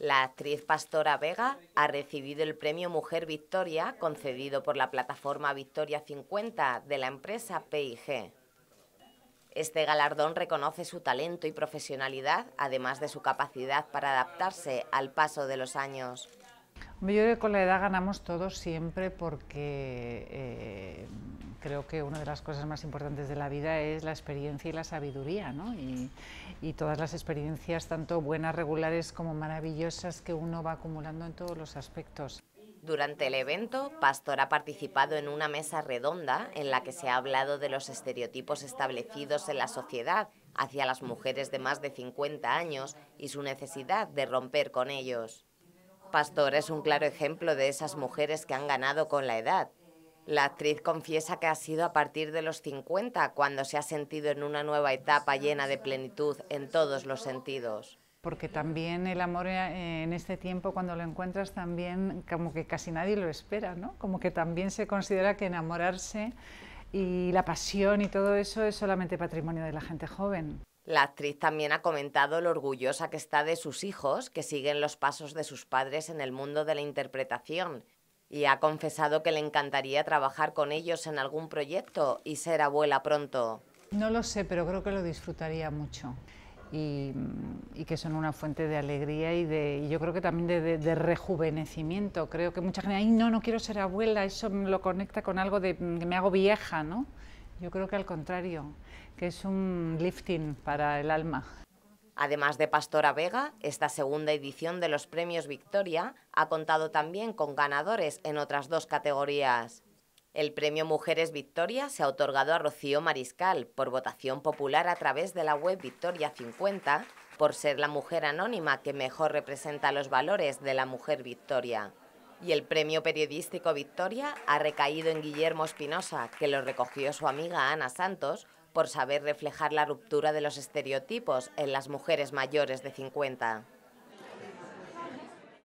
La actriz Pastora Vega ha recibido el premio Mujer Victoria concedido por la plataforma Victoria 50 de la empresa PIG. Este galardón reconoce su talento y profesionalidad, además de su capacidad para adaptarse al paso de los años. con la edad ganamos todos siempre porque eh, creo que una de las cosas más importantes de la vida es la experiencia y la sabiduría, ¿no? y, y, todas las experiencias, tanto buenas, regulares como maravillosas, que uno va acumulando en todos los aspectos. Durante el evento, Pastor ha participado en una mesa redonda en la que se ha hablado de los estereotipos establecidos en la sociedad hacia las mujeres de más de 50 años y su necesidad de romper con ellos. Pastor es un claro ejemplo de esas mujeres que han ganado con la edad la actriz confiesa que ha sido a partir de los 50 cuando se ha sentido en una nueva etapa llena de plenitud en todos los sentidos. Porque también el amor eh, en este tiempo, cuando lo encuentras, también como que casi nadie lo espera, ¿no? Como que también se considera que enamorarse y la pasión y todo eso es solamente patrimonio de la gente joven. La actriz también ha comentado lo orgullosa que está de sus hijos, que siguen los pasos de sus padres en el mundo de la interpretación y ha confesado que le encantaría trabajar con ellos en algún proyecto y ser abuela pronto. No lo sé, pero creo que lo disfrutaría mucho. Y, que son una fuente de alegría y, de, yo creo que también de, rejuvenecimiento. Creo que mucha gente, ay, no, no quiero ser abuela, eso lo conecta con algo de que me hago vieja, ¿no? Yo creo que al contrario, que es un lifting para el alma. Además de Pastora Vega, esta segunda edición de los Premios Victoria ha contado también con ganadores en otras dos categorías. El premio Mujeres Victoria se ha otorgado a Rocío Mariscal por votación popular a través de la web Victoria 50 por ser la mujer anónima que mejor representa los valores de la mujer Victoria. Y el premio periodístico Victoria ha recaído en Guillermo Espinosa, que lo recogió su amiga Ana Santos por saber reflejar la ruptura de los estereotipos en las mujeres mayores de 50.